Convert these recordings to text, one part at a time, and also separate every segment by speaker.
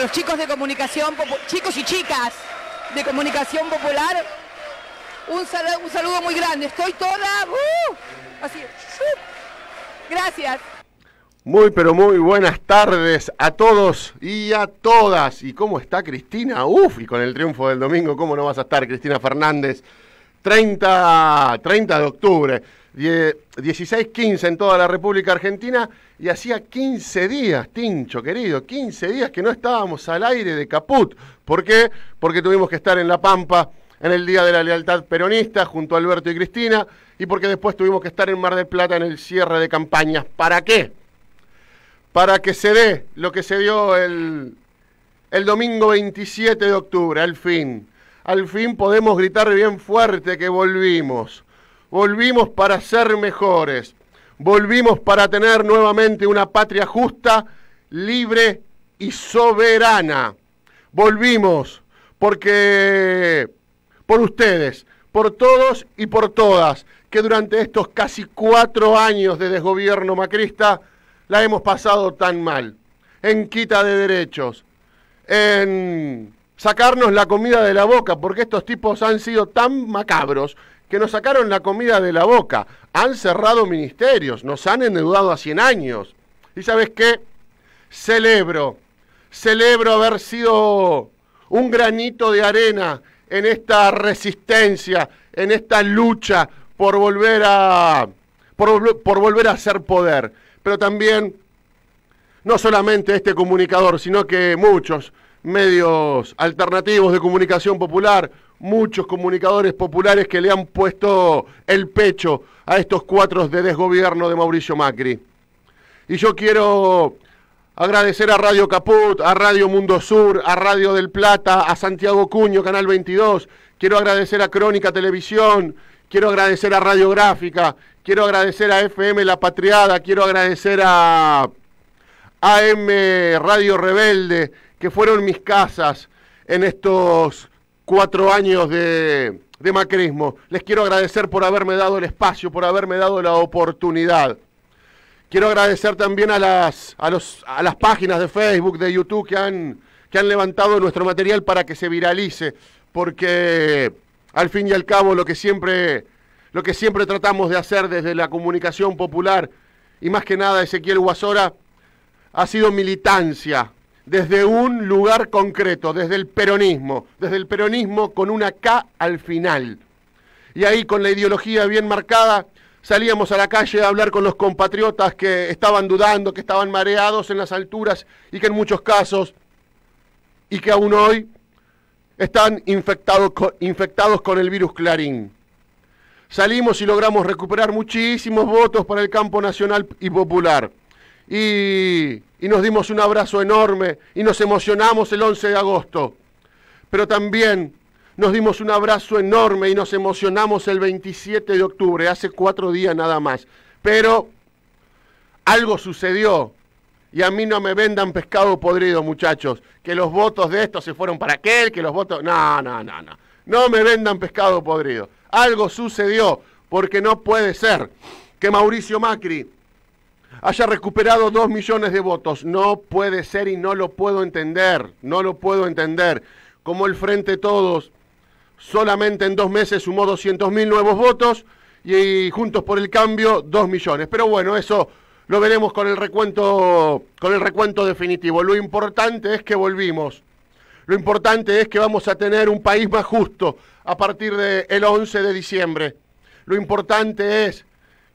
Speaker 1: Los chicos de comunicación, chicos y chicas de comunicación popular, un saludo, un saludo muy grande. Estoy toda... Uh, así, uh, gracias. Muy, pero muy buenas tardes a todos y a todas. ¿Y cómo está Cristina? Uf, y con el triunfo del domingo, ¿cómo no vas a estar, Cristina Fernández? 30, 30 de octubre. 16-15 en toda la República Argentina y hacía 15 días, Tincho querido, 15 días que no estábamos al aire de Caput. ¿Por qué? Porque tuvimos que estar en La Pampa en el Día de la Lealtad Peronista junto a Alberto y Cristina y porque después tuvimos que estar en Mar del Plata en el cierre de campañas. ¿Para qué? Para que se dé lo que se dio el, el domingo 27 de octubre, al fin. Al fin podemos gritar bien fuerte que volvimos volvimos para ser mejores, volvimos para tener nuevamente una patria justa, libre y soberana. Volvimos porque por ustedes, por todos y por todas, que durante estos casi cuatro años de desgobierno macrista la hemos pasado tan mal, en quita de derechos, en sacarnos la comida de la boca, porque estos tipos han sido tan macabros que nos sacaron la comida de la boca, han cerrado ministerios, nos han endeudado a 100 años. ¿Y sabes qué? Celebro, celebro haber sido un granito de arena en esta resistencia, en esta lucha por volver a, por volver a ser poder. Pero también, no solamente este comunicador, sino que muchos medios alternativos de comunicación popular, muchos comunicadores populares que le han puesto el pecho a estos cuatro de desgobierno de Mauricio Macri. Y yo quiero agradecer a Radio Caput, a Radio Mundo Sur, a Radio del Plata, a Santiago Cuño, Canal 22. Quiero agradecer a Crónica Televisión, quiero agradecer a Radio Gráfica, quiero agradecer a FM La Patriada, quiero agradecer a AM Radio Rebelde, que fueron mis casas en estos cuatro años de, macrismo. Les quiero agradecer por haberme dado el espacio, por haberme dado la oportunidad. Quiero agradecer también a las, a, los, a las páginas de Facebook, de YouTube que han, que han levantado nuestro material para que se viralice, porque al fin y al cabo lo que siempre, lo que siempre tratamos de hacer desde la comunicación popular y más que nada Ezequiel Guasora ha sido militancia, desde un lugar concreto, desde el peronismo, desde el peronismo con una K al final. Y ahí con la ideología bien marcada salíamos a la calle a hablar con los compatriotas que estaban dudando, que estaban mareados en las alturas y que en muchos casos, y que aún hoy están infectados con el virus Clarín. Salimos y logramos recuperar muchísimos votos para el campo nacional y popular. Y y nos dimos un abrazo enorme y nos emocionamos el 11 de agosto. Pero también nos dimos un abrazo enorme y nos emocionamos el 27 de octubre, hace cuatro días nada más. Pero algo sucedió y a mí no me vendan pescado podrido, muchachos. Que los votos de estos se fueron para aquel, que los votos... No, no, no, no. No me vendan pescado podrido. Algo sucedió porque no puede ser que Mauricio Macri haya recuperado dos millones de votos. No puede ser y no lo puedo entender, no lo puedo entender. Como el Frente Todos solamente en dos meses sumó 200.000 mil nuevos votos y Juntos por el Cambio dos millones. Pero bueno, eso lo veremos con el recuento, con el recuento definitivo. Lo importante es que volvimos. Lo importante es que vamos a tener un país más justo a partir del 11 de diciembre. Lo importante es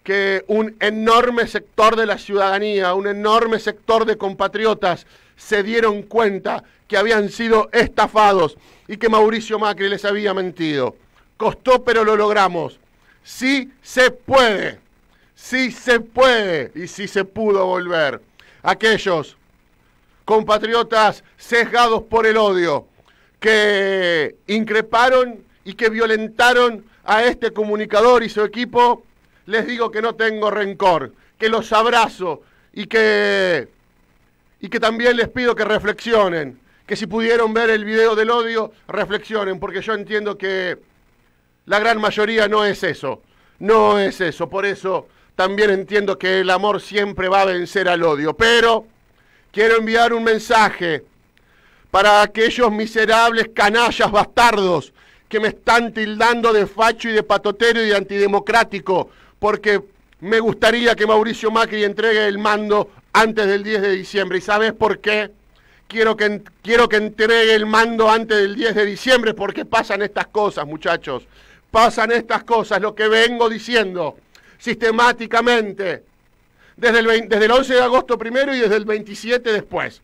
Speaker 1: que un enorme sector de la ciudadanía, un enorme sector de compatriotas se dieron cuenta que habían sido estafados y que Mauricio Macri les había mentido. Costó, pero lo logramos. Sí se puede, sí se puede y sí se pudo volver. Aquellos compatriotas sesgados por el odio que increparon y que violentaron a este comunicador y su equipo, les digo que no tengo rencor, que los abrazo y que, y que también les pido que reflexionen, que si pudieron ver el video del odio, reflexionen, porque yo entiendo que la gran mayoría no es eso, no es eso, por eso también entiendo que el amor siempre va a vencer al odio, pero quiero enviar un mensaje para aquellos miserables canallas bastardos que me están tildando de facho y de patotero y de antidemocrático porque me gustaría que Mauricio Macri entregue el mando antes del 10 de diciembre. ¿Y sabes por qué? Quiero que, quiero que entregue el mando antes del 10 de diciembre porque pasan estas cosas, muchachos. Pasan estas cosas, lo que vengo diciendo sistemáticamente. Desde el, desde el 11 de agosto primero y desde el 27 después.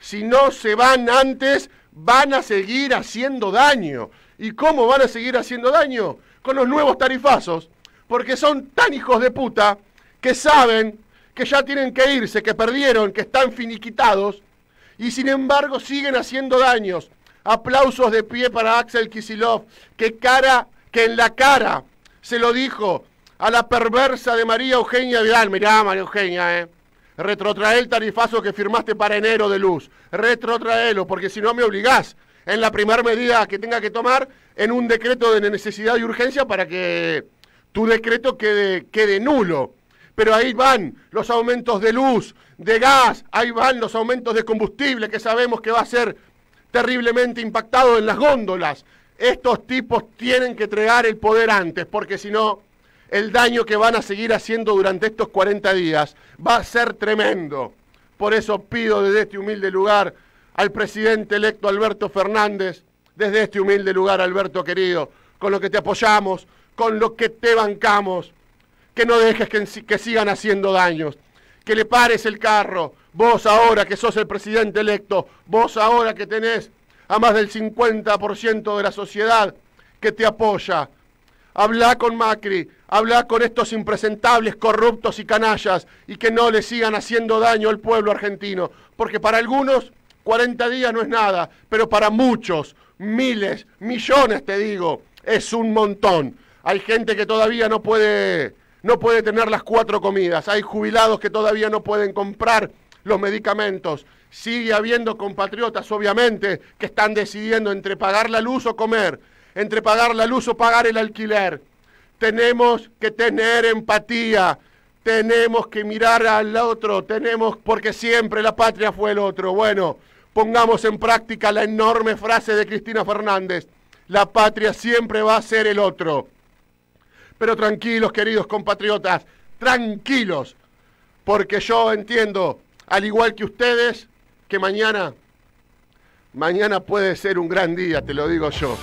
Speaker 1: Si no se van antes, van a seguir haciendo daño. ¿Y cómo van a seguir haciendo daño? Con los nuevos tarifazos porque son tan hijos de puta que saben que ya tienen que irse, que perdieron, que están finiquitados, y sin embargo siguen haciendo daños. Aplausos de pie para Axel Kisilov, que cara, que en la cara se lo dijo a la perversa de María Eugenia Vidal. Mirá, María Eugenia, eh. Retrotrae el tarifazo que firmaste para enero de luz. Retrotraelo, porque si no me obligás en la primera medida que tenga que tomar en un decreto de necesidad y urgencia para que tu decreto quede, nulo. Pero ahí van los aumentos de luz, de gas, ahí van los aumentos de combustible que sabemos que va a ser terriblemente impactado en las góndolas. Estos tipos tienen que entregar el poder antes, porque si no, el daño que van a seguir haciendo durante estos 40 días va a ser tremendo. Por eso pido desde este humilde lugar al presidente electo Alberto Fernández, desde este humilde lugar, Alberto querido, con lo que te apoyamos, con lo que te bancamos, que no dejes que, que sigan haciendo daños, que le pares el carro, vos ahora que sos el presidente electo, vos ahora que tenés a más del 50% de la sociedad que te apoya. Habla con Macri, habla con estos impresentables, corruptos y canallas y que no le sigan haciendo daño al pueblo argentino. Porque para algunos 40 días no es nada, pero para muchos, miles, millones te digo, es un montón. Hay gente que todavía no puede, no puede tener las cuatro comidas. Hay jubilados que todavía no pueden comprar los medicamentos. Sigue habiendo compatriotas, obviamente, que están decidiendo entre pagar la luz o comer, entre pagar la luz o pagar el alquiler. Tenemos que tener empatía, tenemos que mirar al otro, tenemos, porque siempre la patria fue el otro. Bueno, pongamos en práctica la enorme frase de Cristina Fernández, la patria siempre va a ser el otro. Pero tranquilos, queridos compatriotas, tranquilos, porque yo entiendo, al igual que ustedes, que mañana, mañana puede ser un gran día, te lo digo yo.